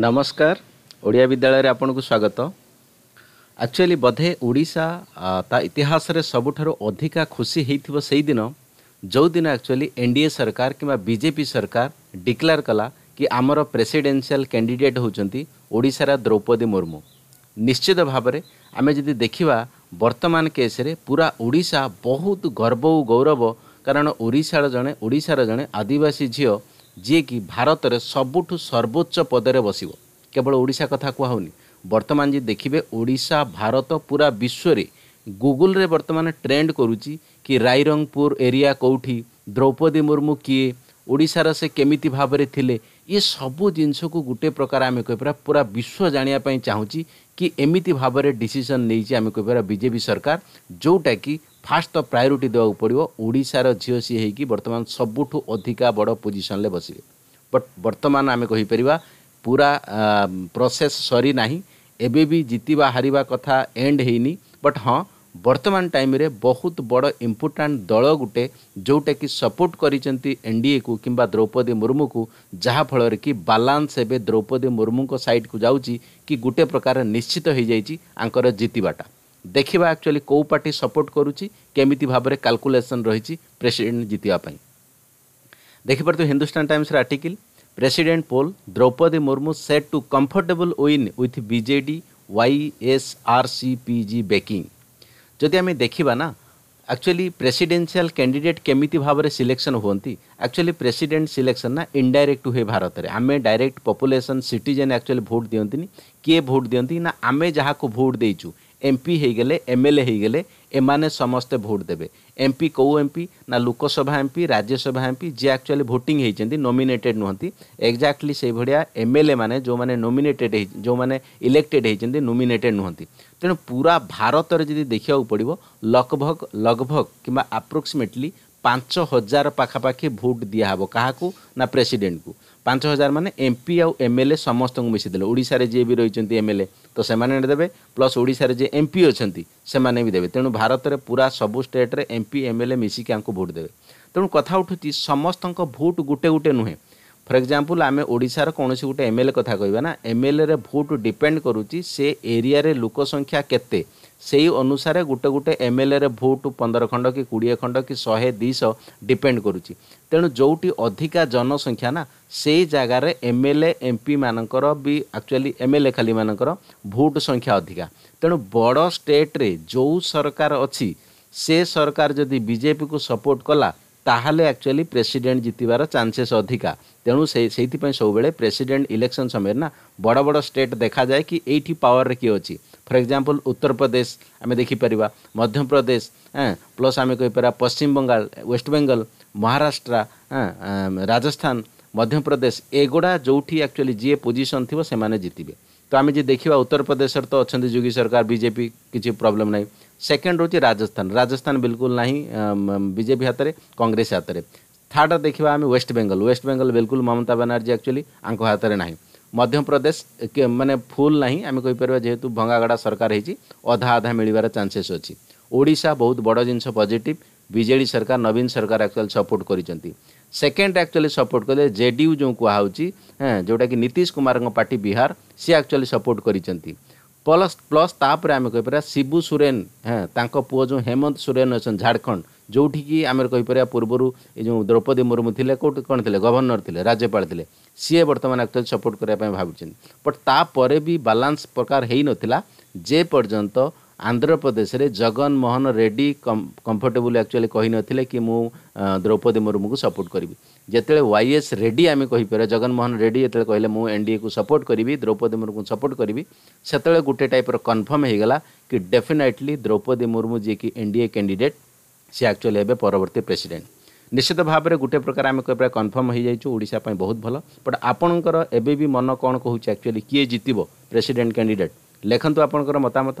ନମସ୍କାର ଓଡ଼ିଆ ବିଦ୍ୟାଳୟରେ ଆପଣଙ୍କୁ ସ୍ୱାଗତ ଆକ୍ଚୁଆଲି ବୋଧେ ଓଡ଼ିଶା ତା ଇତିହାସରେ ସବୁଠାରୁ ଅଧିକା ଖୁସି ହେଇଥିବ ସେଇଦିନ ଯେଉଁଦିନ ଆକ୍ଚୁଆଲି ଏନ୍ ଡି ଏ ସରକାର କିମ୍ବା ବିଜେପି ସରକାର ଡିକ୍ଲାର କଲା କି ଆମର ପ୍ରେସିଡ଼େନ୍ସିଆଲ କ୍ୟାଣ୍ଡିଡ଼େଟ୍ ହେଉଛନ୍ତି ଓଡ଼ିଶାର ଦ୍ରୌପଦୀ ମୁର୍ମୁ ନିଶ୍ଚିତ ଭାବରେ ଆମେ ଯଦି ଦେଖିବା ବର୍ତ୍ତମାନ କେସ୍ରେ ପୁରା ଓଡ଼ିଶା ବହୁତ ଗର୍ବ ଓ ଗୌରବ କାରଣ ଓଡ଼ିଶାର ଜଣେ ଓଡ଼ିଶାର ଜଣେ ଆଦିବାସୀ ଝିଅ ଯିଏକି ଭାରତରେ ସବୁଠୁ ସର୍ବୋଚ୍ଚ ପଦରେ ବସିବ କେବଳ ଓଡ଼ିଶା କଥା କୁହାହେଉନି ବର୍ତ୍ତମାନ ଯିଏ ଦେଖିବେ ଓଡ଼ିଶା ଭାରତ ପୁରା ବିଶ୍ୱରେ ଗୁଗୁଲରେ ବର୍ତ୍ତମାନ ଟ୍ରେଣ୍ଡ କରୁଛି କି ରାଇରଙ୍ଗପୁର ଏରିଆ କେଉଁଠି ଦ୍ରୌପଦୀ ମୁର୍ମୁ କିଏ ଓଡ଼ିଶାର ସେ କେମିତି ଭାବରେ ଥିଲେ ଇଏ ସବୁ ଜିନିଷକୁ ଗୋଟେ ପ୍ରକାର ଆମେ କହିପାରିବା ପୁରା ବିଶ୍ୱ ଜାଣିବା ପାଇଁ ଚାହୁଁଛି କି ଏମିତି ଭାବରେ ଡିସିସନ୍ ନେଇଛି ଆମେ କହିପାରିବା ବିଜେପି ସରକାର ଯେଉଁଟାକି ଫାଷ୍ଟ ତ ପ୍ରାୟୋରିଟି ଦେବାକୁ ପଡ଼ିବ ଓଡ଼ିଶାର ଝିଅ ସିଏ ହେଇକି ବର୍ତ୍ତମାନ ସବୁଠୁ ଅଧିକା ବଡ଼ ପୋଜିସନ୍ରେ ବସିବେ ବଟ୍ ବର୍ତ୍ତମାନ ଆମେ କହିପାରିବା ପୁରା ପ୍ରସେସ୍ ସରି ନାହିଁ ଏବେ ବି ଜିତିବା ହାରିବା କଥା ଏଣ୍ଡ ହେଇନି ବଟ୍ ହଁ ବର୍ତ୍ତମାନ ଟାଇମ୍ରେ ବହୁତ ବଡ଼ ଇମ୍ପୋର୍ଟାଣ୍ଟ ଦଳ ଗୋଟେ ଯେଉଁଟାକି ସପୋର୍ଟ କରିଛନ୍ତି ଏନ୍ ଡି ଏକୁ କିମ୍ବା ଦ୍ରୌପଦୀ ମୁର୍ମୁକୁ ଯାହାଫଳରେ କି ବାଲାନ୍ସ ଏବେ ଦ୍ରୌପଦୀ ମୁର୍ମୁଙ୍କ ସାଇଡ଼କୁ ଯାଉଛି କି ଗୋଟେ ପ୍ରକାର ନିଶ୍ଚିତ ହୋଇଯାଇଛି ଆଙ୍କର ଜିତିବାଟା ଦେଖିବା ଆକ୍ଚୁଆଲି କେଉଁ ପାର୍ଟି ସପୋର୍ଟ କରୁଛି କେମିତି ଭାବରେ କାଲକୁଲେସନ୍ ରହିଛି ପ୍ରେସିଡେଣ୍ଟ ଜିତିବା ପାଇଁ ଦେଖିପାରୁଥିବେ ହିନ୍ଦୁସ୍ତାନ ଟାଇମ୍ସର article president poll Droupadi Murmu set to comfortable win with BJD Y S R C P ଜି ବେକିଂ ଯଦି ଆମେ ଦେଖିବା ନା ଆକ୍ଚୁଆଲି ପ୍ରେସିଡେନ୍ସିଆଲ୍ କ୍ୟାଣ୍ଡିଡେଟ୍ କେମିତି ଭାବରେ ସିଲେକ୍ସନ୍ ହୁଅନ୍ତି ଆକ୍ଚୁଆଲି ପ୍ରେସିଡେଣ୍ଟ ସିଲେକ୍ସନ୍ ନା ଇନଡାଇରେକ୍ଟ ହୁଏ ଭାରତରେ ଆମେ direct population citizen actually vote ଦିଅନ୍ତିନି କିଏ ଭୋଟ୍ ଦିଅନ୍ତି ନା ଆମେ ଯାହାକୁ ଭୋଟ୍ ଦେଇଛୁ ଏମ୍ପି ହେଇଗଲେ ଏମ୍ ଏଲ୍ ଏ ହେଇଗଲେ ଏମାନେ ସମସ୍ତେ ଭୋଟ୍ ଦେବେ ଏମ୍ପି କେଉଁ ଏମ୍ପି ନା ଲୋକସଭା ଏମ୍ପି ରାଜ୍ୟସଭା ଏମ୍ପି ଯିଏ ଆକ୍ଚୁଆଲି ଭୋଟିଂ ହେଇଛନ୍ତି ନୋମିନେଟେଡ୍ ନୁହନ୍ତି ଏକ୍ଜାକ୍ଟଲି ସେଇଭଳିଆ ଏମ୍ ଏଲ୍ ଏ ମାନେ ଯେଉଁମାନେ ନୋମିନେଟେଡ୍ ହେଇ ଯେଉଁମାନେ ଇଲେକ୍ଟେଡ୍ ହେଇଛନ୍ତି ନୋମିନେଟେଡ୍ ନୁହନ୍ତି ତେଣୁ ପୁରା ଭାରତରେ ଯଦି ଦେଖିବାକୁ ପଡ଼ିବ ଲଗଭଗ ଲଗଭଗ କିମ୍ବା ଆପ୍ରୋକ୍ସିମେଟଲି ପାଞ୍ଚ ହଜାର ପାଖାପାଖି ଭୋଟ୍ ଦିଆହେବ କାହାକୁ ନା ପ୍ରେସିଡେଣ୍ଟକୁ ପାଞ୍ଚ ହଜାର ମାନେ ଏମ୍ ପି ଆଉ ଏମ୍ ଏଲ୍ ଏ ସମସ୍ତଙ୍କୁ ମିଶିଦେଲେ ଓଡ଼ିଶାରେ ଯିଏ ବି ରହିଛନ୍ତି ଏମ୍ ଏଲ୍ ଏ ତ ସେମାନେ ଦେବେ ପ୍ଲସ୍ ଓଡ଼ିଶାରେ ଯିଏ ଏମ୍ ପି ଅଛନ୍ତି ସେମାନେ ବି ଦେବେ ତେଣୁ ଭାରତରେ ପୁରା ସବୁ ଷ୍ଟେଟ୍ରେ M P M L A ମିଶିକି ଆଙ୍କୁ ଭୋଟ୍ ଦେବେ ତେଣୁ କଥା ଉଠୁଛି ସମସ୍ତଙ୍କ ଭୋଟ୍ ଗୋଟେ ଗୋଟେ ନୁହେଁ ଫର ଏକ୍ଜାମ୍ପଲ୍ ଆମେ ଓଡ଼ିଶାର କୌଣସି ଗୋଟେ ଏମ୍ ଏଲ୍ ଏ କଥା କହିବା ନା ଏମ୍ ଏଲ୍ ଏରେ ଭୋଟ୍ ଡିପେଣ୍ଡ କରୁଛି ସେ ଏରିଆରେ ଲୋକ ସଂଖ୍ୟା କେତେ ସେଇ ଅନୁସାରେ ଗୋଟେ ଗୋଟେ ଏମ୍ ଏଲ୍ ଏରେ ଭୋଟ୍ ପନ୍ଦର ଖଣ୍ଡ କି କୋଡ଼ିଏ ଖଣ୍ଡ କି ଶହେ ଦୁଇଶହ ଡିପେଣ୍ଡ କରୁଛି ତେଣୁ ଯେଉଁଠି ଅଧିକା ଜନସଂଖ୍ୟା ନା ସେଇ ଜାଗାରେ M L A M P ମାନଙ୍କର ବି ଆକ୍ଚୁଆଲି ଏମ୍ ଏଲ୍ ଏ ଖାଲି ମାନଙ୍କର ଭୋଟ୍ ସଂଖ୍ୟା ଅଧିକା ତେଣୁ ବଡ଼ ଷ୍ଟେଟ୍ରେ ଯେଉଁ ସରକାର ଅଛି ସେ ସରକାର ଯଦି ବିଜେପିକୁ ସପୋର୍ଟ କଲା তাহলে অ্যাকচুয়ালি প্রেসিডেন্ট জিতিবার চান্সেস অধিকা তেণু সেই সেইতি পৈ সববেলে প্রেসিডেন্ট ইলেকশন সময় না বড় বড় স্টেট দেখা যায় কি এইটি পাওয়ার রে কি হচি ফর एग्जांपल উত্তর প্রদেশ আমি দেখি পারবা মধ্যপ্রদেশ হ্যাঁ প্লাস আমি কই পা পশ্চিম बंगाल ওয়েস্ট বেঙ্গল মহারাষ্ট্র হ্যাঁ Rajasthan মধ্যপ্রদেশ এগুড়া জৌটি অ্যাকচুয়ালি যে পজিশন থিবো সে মানে জিতিবে তো আমি যে দেখিবা উত্তর প্রদেশর তো আছেন যুগি সরকার বিজেপি কিছি প্রবলেম নাই सेकेंड रोचे राजस्थान राजस्थान बिल्कुल ना बीजेपी हाथ में कंग्रेस हाथ में थार्ड देखा आम वेस्ट बेंगल वेस्ट बेंगल बिल्कुल ममता बानार्जी एक्चुअली हाथ में ना मध्यप्रदेश मानने फुल ना आम कहीपर जेहेतु भंगागड़ा सरकार होधा अधा अधा चानसेस अच्छी ओडा बहुत बड़ जिन पजिट विजे सरकार नवीन सरकार एक्चुअली सपोर्ट कर सेकेंड एक्चुअली सपोर्ट कले जेडीयू जो कहूँ हाँ, जोटा कि नीतीश कुमार पार्टी बिहार सी एक्चुअली सपोर्ट कर ପ୍ଲସ୍ ପ୍ଲସ୍ ତାପରେ ଆମେ କହିପାରିବା ଶିବୁ ସୁରେନ ହଁ ତାଙ୍କ ପୁଅ ଯେଉଁ ହେମନ୍ତ ସୁରେନ ଅଛନ୍ତି ଝାଡ଼ଖଣ୍ଡ ଯେଉଁଠିକି ଆମେ କହିପାରିବା ପୂର୍ବରୁ ଏ ଯେଉଁ ଦ୍ରୌପଦୀ ମୁର୍ମୁ ଥିଲେ କେଉଁଠି କ'ଣ ଥିଲେ ଗଭର୍ଣ୍ଣର ଥିଲେ ରାଜ୍ୟପାଳ ଥିଲେ ସିଏ ବର୍ତ୍ତମାନ ଆକ୍ଚୁଆଲି ସପୋର୍ଟ କରିବା ପାଇଁ ଭାବୁଛନ୍ତି ବଟ୍ ତାପରେ ବି ବାଲାନ୍ସ ପ୍ରକାର ହେଇନଥିଲା ଯେ ପର୍ଯ୍ୟନ୍ତ ଆନ୍ଧ୍ରପ୍ରଦେଶରେ ଜଗନମୋହନ ରେଡ୍ଡି କମ୍ଫର୍ଟେବୁଲ୍ ଆକ୍ଚୁଆଲି କହିନଥିଲେ କି ମୁଁ ଦ୍ରୌପଦୀ ମୁର୍ମୁଙ୍କୁ ସପୋର୍ଟ କରିବି ଯେତେବେଳେ ୱାଇଏସ୍ ରେଡ୍ଡି ଆମେ କହିପାରିବା ଜଗନମୋହନ ରେଡ୍ଡି ଯେତେବେଳେ କହିଲେ ମୁଁ ଏନ୍ଡିଏକୁ ସପୋର୍ଟ କରିବି ଦ୍ରୌପଦୀ ମୁର୍ମୁଙ୍କୁ ସପୋର୍ଟ କରିବି ସେତେବେଳେ ଗୋଟେ ଟାଇପ୍ର କନଫର୍ମ ହେଇଗଲା କି ଡେଫିନାଇଟଲି ଦ୍ରୌପଦୀ ମୁର୍ମୁ ଯିଏକି ଏନ୍ଡିଏ କ୍ୟାଣ୍ଡିଡେଟ୍ ସେ ଆକ୍ଚୁଆଲି ଏବେ ପରବର୍ତ୍ତୀ ପ୍ରେସିଡେଣ୍ଟ ନିଶ୍ଚିତ ଭାବରେ ଗୋଟେ ପ୍ରକାର ଆମେ କହିପାରିବା କନଫର୍ମ ହେଇଯାଇଛୁ ଓଡ଼ିଶା ପାଇଁ ବହୁତ ଭଲ ବଟ୍ ଆପଣଙ୍କର ଏବେ ବି ମନ କ'ଣ କହୁଛି ଆକ୍ଚୁଆଲି କିଏ ଜିତିବ ପ୍ରେସିଡେଣ୍ଟ କ୍ୟାଣ୍ଡିଡେଟ୍ ଲେଖନ୍ତୁ ଆପଣଙ୍କର ମତାମତ